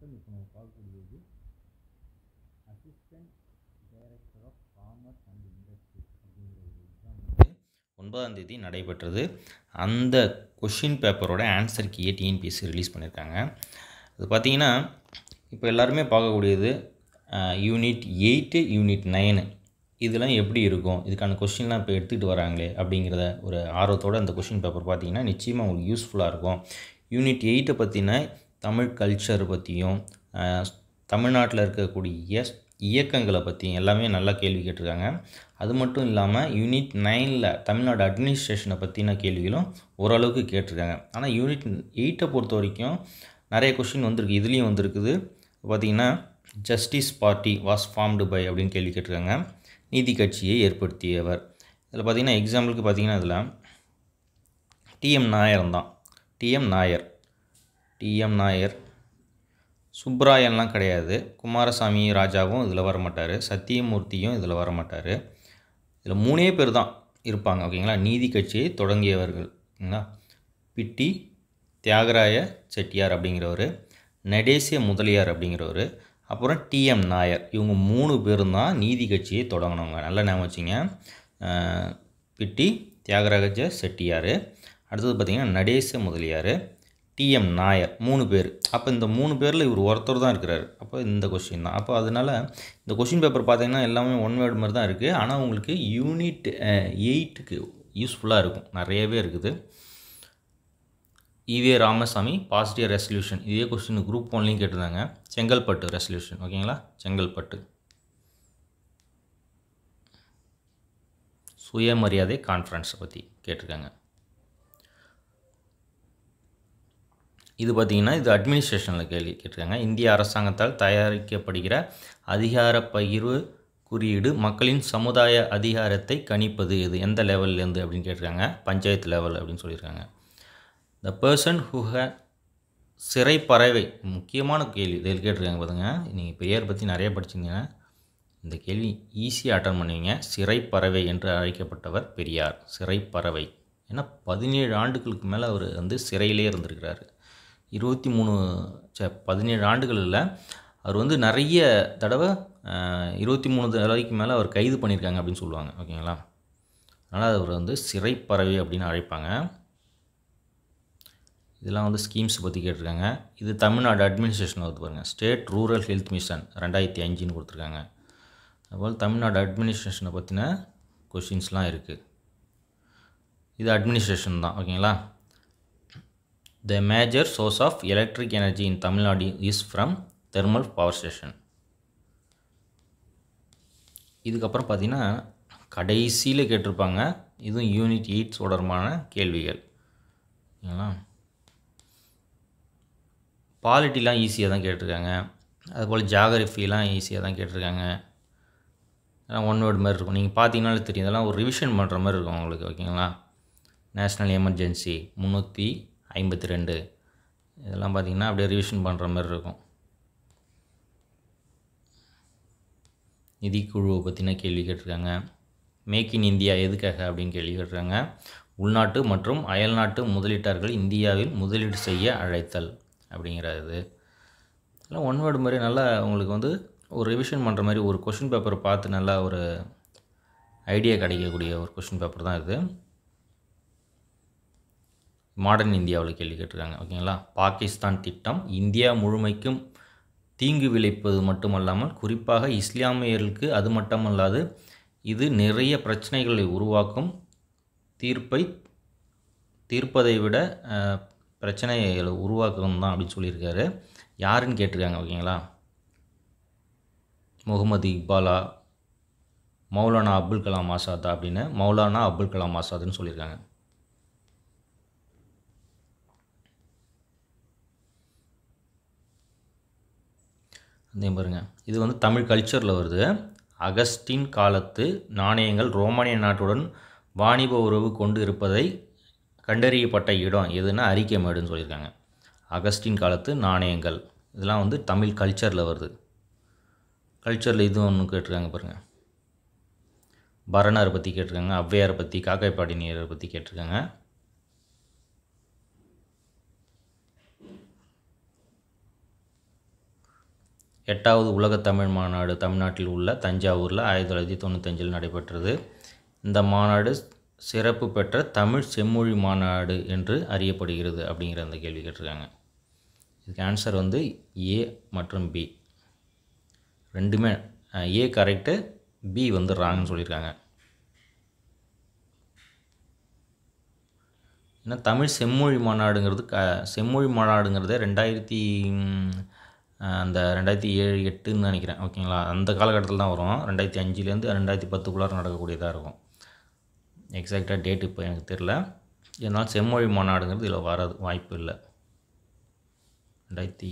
மட்டும் இப்போ நம்ம பார்க்கக்கூடியது assistant director of commerce and industry அப்படிங்கிற ஒரு எக்ஸாம் வந்து ஒன்பதாம் தேதி நடைபெற்றது அந்த கொஷின் பேப்பரோட ஆன்சர் கீயை டிஎன்பிஎஸ்சி ரிலீஸ் பண்ணியிருக்காங்க அது பார்த்தீங்கன்னா இப்போ எல்லாருமே பார்க்கக்கூடியது யூனிட் எயிட்டு யூனிட் நைனு இதெல்லாம் எப்படி இருக்கும் இதுக்கான கொஷின்லாம் இப்போ எடுத்துகிட்டு வராங்களே அப்படிங்கிறத ஒரு ஆர்வத்தோடு அந்த கொஷின் பேப்பர் பார்த்திங்கன்னா நிச்சயமாக உங்களுக்கு யூஸ்ஃபுல்லாக இருக்கும் யூனிட் எயிட்டை பற்றின தமிழ் கல்ச்சர் பற்றியும் தமிழ்நாட்டில் இருக்கக்கூடிய இயக்கங்களை பற்றி எல்லாமே நல்லா கேள்வி கேட்டிருக்காங்க அது மட்டும் இல்லாமல் யூனிட் நைனில் தமிழ்நாடு அட்மினிஸ்ட்ரேஷனை பற்றின கேள்விகளும் ஓரளவுக்கு கேட்டிருக்காங்க ஆனால் யூனிட் எயிட்டை பொறுத்த வரைக்கும் நிறைய கொஷின் வந்திருக்கு இதுலேயும் வந்திருக்குது பார்த்திங்கன்னா Justice Party was formed by அப்படின்னு கேள்வி கேட்டிருக்காங்க நீதி கட்சியை ஏற்படுத்தியவர் இதில் பார்த்திங்கன்னா எக்ஸாம்பிளுக்கு பார்த்திங்கன்னா இதில் டிஎம் நாயர் தான் டிஎம் நாயர் டிஎம் நாயர் சுப்ராயன்லாம் கிடையாது குமாரசாமி ராஜாவும் இதில் வரமாட்டார் சத்தியமூர்த்தியும் இதில் வரமாட்டார் இதில் மூணே பேர் தான் இருப்பாங்க ஓகேங்களா நீதி கட்சியை தொடங்கியவர்கள் ஓகேங்களா பிட்டி தியாகராய செட்டியார் அப்படிங்கிறவர் நடேசிய முதலியார் அப்படிங்கிறவர் அப்புறம் டிஎம் நாயர் இவங்க மூணு பேரும் தான் நீதி கட்சியை தொடங்கினவங்க நல்ல நேம் வச்சுங்க பிட்டி தியாகராஜ செட்டியார் அடுத்தது பார்த்திங்கன்னா நடேச முதலியார் டிஎம் நாயர் மூணு பேர் அப்போ இந்த மூணு பேரில் இவர் ஒருத்தர் தான் இருக்கிறார் அப்போ இந்த கொஷின் தான் அப்போ அதனால் இந்த கொஷின் பேப்பர் பார்த்திங்கன்னா எல்லாமே ஒன் வேர்டு மாதிரி தான் இருக்குது ஆனால் உங்களுக்கு யூனிட் எயிட்டுக்கு யூஸ்ஃபுல்லாக இருக்கும் நிறையவே இருக்குது இவே ராமசாமி பாசிட்டிவ் ரெசல்யூஷன் இதே கொஸ்டின் குரூப் ஒன்லையும் கேட்டிருந்தாங்க செங்கல்பட்டு ரெசல்யூஷன் ஓகேங்களா செங்கல்பட்டு சுயமரியாதை கான்ஃபரன்ஸை பற்றி கேட்டிருக்காங்க இது பார்த்திங்கன்னா இது அட்மினிஸ்ட்ரேஷனில் கேள்வி கேட்டிருக்காங்க இந்திய அரசாங்கத்தால் தயாரிக்கப்படுகிற அதிகார பகிர்வு குறியீடு மக்களின் சமுதாய அதிகாரத்தை கணிப்பது இது எந்த லெவல்லேருந்து அப்படின்னு கேட்டிருக்காங்க பஞ்சாயத்து லெவல் அப்படின்னு சொல்லியிருக்காங்க த பர்சன் ஹூ ஹ சிறை பறவை முக்கியமான கேள்வி இதில் கேட்டிருக்காங்க பாருங்க நீங்கள் பெரியார் பற்றி நிறைய படிச்சிருந்தீங்கன்னா இந்த கேள்வி ஈஸியாக அட்டன் பண்ணுவீங்க சிறை பறவை என்று அழைக்கப்பட்டவர் பெரியார் சிறை பறவை ஏன்னா பதினேழு ஆண்டுகளுக்கு மேலே அவர் வந்து சிறையிலே இருந்திருக்கிறாரு இருபத்தி மூணு ச பதினேழு ஆண்டுகளில் அவர் வந்து நிறைய தடவை இருபத்தி மூணு தடவைக்கு மேலே அவர் கைது பண்ணியிருக்காங்க அப்படின்னு சொல்லுவாங்க ஓகேங்களா அதனால் அவர் வந்து சிறைப்பறவை அப்படின்னு அழைப்பாங்க இதெல்லாம் வந்து ஸ்கீம்ஸ் பற்றி கேட்டிருக்காங்க இது தமிழ்நாடு அட்மினிஸ்ட்ரேஷன் வந்து பாருங்கள் ஸ்டேட் ரூரல் ஹெல்த் மிஷன் ரெண்டாயிரத்தி அஞ்சுன்னு கொடுத்துருக்காங்க அதுபோல் தமிழ்நாடு அட்மினிஸ்ட்ரேஷனை பற்றின கொஷின்ஸ்லாம் இருக்குது இது அட்மினிஸ்ட்ரேஷன் தான் ஓகேங்களா The major source of electric energy in Tamil Nadu is from thermal power இதுக்கப்புறம் பார்த்தீங்கன்னா கடைசியில் கேட்டிருப்பாங்க இதுவும் யூனிட் எயிட் தொடர்பான கேள்விகள் ஓகேங்களா பாலிட்டிலாம் ஈஸியாக தான் கேட்டிருக்காங்க அதுபோல் ஜாகிரஃபிலாம் ஈஸியாக தான் கேட்டிருக்காங்க அதெல்லாம் ஒன் வேர்டு மாதிரி இருக்கும் நீங்கள் பார்த்தீங்கனாலே தெரியும் இதெல்லாம் ஒரு ரிவிஷன் பண்ணுற மாதிரி இருக்கும் உங்களுக்கு ஓகேங்களா நேஷ்னல் எமர்ஜென்சி முந்நூற்றி ஐம்பத்தி ரெண்டு இதெல்லாம் பார்த்திங்கன்னா அப்படியே ரிவிஷன் பண்ணுற மாதிரி இருக்கும் நிதிக்குழுவை பற்றின கேள்வி கேட்டிருக்காங்க மேக் இன் இந்தியா எதுக்காக அப்படின்னு கேள்வி கேட்டிருக்காங்க உள்நாட்டு மற்றும் அயல்நாட்டு முதலீட்டார்கள் இந்தியாவில் முதலீடு செய்ய அழைத்தல் அப்படிங்கிறது இல்லை ஒன் வேர்டு மாதிரி நல்லா உங்களுக்கு வந்து ஒரு ரிவிஷன் பண்ணுற மாதிரி ஒரு கொஷின் பேப்பர் பார்த்து நல்லா ஒரு ஐடியா கிடைக்கக்கூடிய ஒரு கொஷின் பேப்பர் தான் இது மாடர்ன் இந்தியாவில் கேள்வி கேட்டிருக்காங்க ஓகேங்களா பாகிஸ்தான் திட்டம் இந்தியா முழுமைக்கும் தீங்கு விளைப்பது மட்டுமல்லாமல் குறிப்பாக இஸ்லாமியர்களுக்கு அது மட்டுமல்லாது இது நிறைய பிரச்சனைகளை உருவாக்கும் தீர்ப்பை தீர்ப்பதை விட பிரச்சனைகளை உருவாக்கணும் தான் அப்படின்னு சொல்லியிருக்காரு யாருன்னு கேட்டிருக்காங்க ஓகேங்களா முகமது இக்பாலா மௌலானா அப்துல் கலாம் ஆசாத் அப்படின்னு மௌலானா அப்துல் கலாம் ஆசாத்னு சொல்லியிருக்காங்க இதே பாருங்கள் இது வந்து தமிழ் கல்ச்சரில் வருது அகஸ்டின் காலத்து நாணயங்கள் ரோமானிய நாட்டுடன் வாணிப உறவு கொண்டு இருப்பதை கண்டறியப்பட்ட இடம் எதுன்னா அறிக்கை மேடுன்னு சொல்லியிருக்காங்க அகஸ்டின் காலத்து நாணயங்கள் இதெல்லாம் வந்து தமிழ் கல்ச்சரில் வருது கல்ச்சரில் இது ஒன்று கேட்டிருக்காங்க பாருங்கள் பரணரை பற்றி கேட்டிருக்காங்க ஔவையார் பற்றி நீரை பற்றி கேட்டிருக்காங்க எட்டாவது உலக தமிழ் மாநாடு தமிழ்நாட்டில் உள்ள தஞ்சாவூரில் ஆயிரத்தி தொள்ளாயிரத்தி தொண்ணூத்தஞ்சில் நடைபெற்றது இந்த மாநாடு சிறப்பு பெற்ற தமிழ் செம்மொழி மாநாடு என்று அறியப்படுகிறது அப்படிங்கிற அந்த கேள்வி கேட்டிருக்காங்க இதுக்கு ஆன்சர் வந்து ஏ மற்றும் பி ரெண்டுமே ஏ கரெக்டு பி வந்து ராங்னு சொல்லியிருக்காங்க ஏன்னா தமிழ் செம்மொழி மாநாடுங்கிறது க செம்மொழி மாநாடுங்கிறதே ரெண்டாயிரத்தி அந்த ரெண்டாயிரத்தி ஏழு எட்டுன்னு நினைக்கிறேன் ஓகேங்களா அந்த காலகட்டத்தில் தான் வரும் ரெண்டாயிரத்தி அஞ்சுலேருந்து ரெண்டாயிரத்தி பத்துக்குள்ளார நடக்கக்கூடியதாக இருக்கும் எக்ஸாக்டாக டேட் இப்போ எனக்கு தெரில இதனால் செம்மொழி மாநாடுங்கிறது இதில் வராது வாய்ப்பு இல்லை ரெண்டாயிரத்தி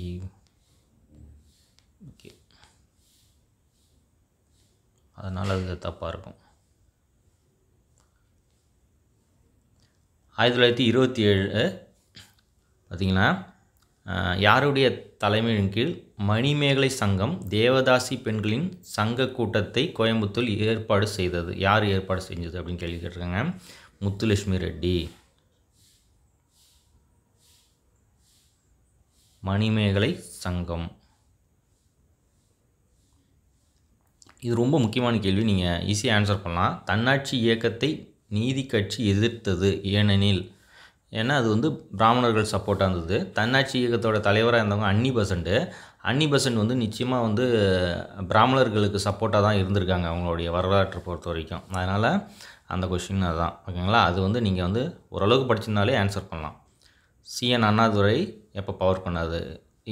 ஓகே அதனால் அது தப்பாக இருக்கும் ஆயிரத்தி தொள்ளாயிரத்தி இருபத்தி ஏழு பார்த்திங்கன்னா யாருடைய தலைமையின் கீழ் மணிமேகலை சங்கம் தேவதாசி பெண்களின் சங்க கூட்டத்தை கோயம்புத்தூர் ஏற்பாடு செய்தது யார் ஏற்பாடு செஞ்சது அப்படின்னு கேள்வி கேட்டிருக்காங்க முத்துலட்சுமி ரெட்டி மணிமேகலை சங்கம் இது ரொம்ப முக்கியமான கேள்வி நீங்கள் ஈஸியாக ஆன்சர் பண்ணலாம் தன்னாட்சி இயக்கத்தை நீதி கட்சி எதிர்த்தது ஏனெனில் ஏன்னா அது வந்து பிராமணர்கள் சப்போர்ட்டாக இருந்தது தன்னாட்சி இயக்கத்தோட தலைவராக இருந்தவங்க அன்னி பெசண்ட்டு அன்னி பசண்ட் வந்து நிச்சயமாக வந்து பிராமணர்களுக்கு சப்போர்ட்டாக தான் இருந்திருக்காங்க அவங்களுடைய வரலாற்றை பொறுத்த வரைக்கும் அதனால் அந்த கொஷின் அதுதான் ஓகேங்களா அது வந்து நீங்கள் வந்து ஓரளவுக்கு படிச்சிருந்தாலே ஆன்சர் பண்ணலாம் சிஎன் அண்ணாதுரை எப்போ பவர் பண்ணாது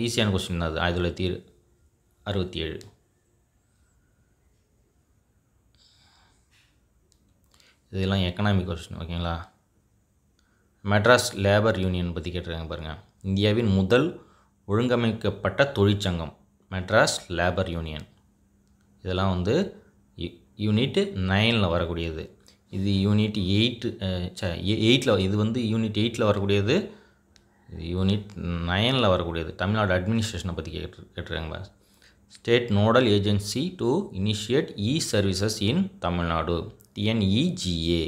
ஈஸியான கொஸ்டின் அது ஆயிரத்தி தொள்ளாயிரத்தி அறுபத்தி ஏழு இதெல்லாம் எக்கனாமிக் கொஸ்டின் ஓகேங்களா மெட்ராஸ் லேபர் யூனியன் பற்றி கேட்டுருக்காங்க பாருங்கள் இந்தியாவின் முதல் ஒழுங்கமைக்கப்பட்ட தொழிற்சங்கம் மெட்ராஸ் லேபர் யூனியன் இதெல்லாம் வந்து யூனிட் நைனில் வரக்கூடியது இது யூனிட் எயிட்டு எயிட்டில் இது வந்து யூனிட் எயிட்டில் வரக்கூடியது இது யூனிட் நைனில் வரக்கூடியது தமிழ்நாடு அட்மினிஸ்ட்ரேஷனை பற்றி கேட்டு கேட்டுருக்காங்க state nodal agency to initiate e services in Tamil Nadu T N E G A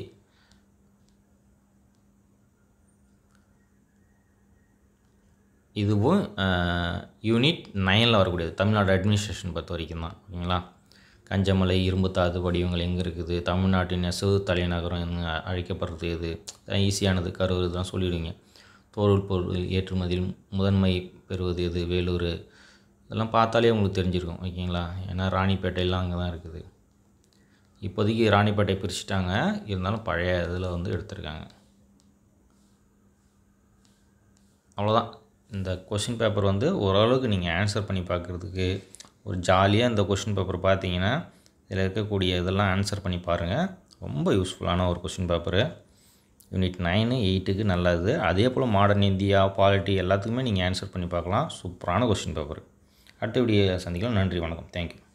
இதுவும் யூனிட் நைனில் வரக்கூடியது தமிழ்நாடு அட்மினிஸ்ட்ரேஷன் பொறுத்த வரைக்கும் தான் ஓகேங்களா கஞ்சமலை இரும்புத்தாது வடிவங்கள் எங்கே இருக்குது தமிழ்நாட்டின் நெசவு தலைநகரம் அழைக்கப்படுறது இது ஈஸியானது கரூர் இதெல்லாம் சொல்லிவிடுங்க தோல் பொருள் ஏற்றுமதியில் முதன்மை பெறுவது இது வேலூர் இதெல்லாம் பார்த்தாலே உங்களுக்கு தெரிஞ்சிருக்கும் ஓகேங்களா ஏன்னா ராணிப்பேட்டையெல்லாம் அங்கே தான் இருக்குது இப்போதைக்கு ராணிப்பேட்டை பிரிச்சுட்டாங்க இருந்தாலும் பழைய இதில் வந்து எடுத்திருக்காங்க அவ்வளோதான் இந்த கொஷின் பேப்பர் வந்து ஓரளவுக்கு நீங்கள் ஆன்சர் பண்ணி பார்க்குறதுக்கு ஒரு ஜாலியாக இந்த கொஷின் பேப்பர் பார்த்தீங்கன்னா இதில் இருக்கக்கூடிய இதெல்லாம் ஆன்சர் பண்ணி பாருங்கள் ரொம்ப யூஸ்ஃபுல்லான ஒரு கொஷின் பேப்பரு யூனிட் நைனு எயிட்டுக்கு நல்லது அதே போல் மாடர்ன் இந்தியா பாலிட்டி எல்லாத்துக்குமே நீங்கள் ஆன்சர் பண்ணி பார்க்கலாம் சூப்பரான கொஷின் பேப்பர் வீடியோ சந்திக்கலாம் நன்றி வணக்கம் தேங்க்யூ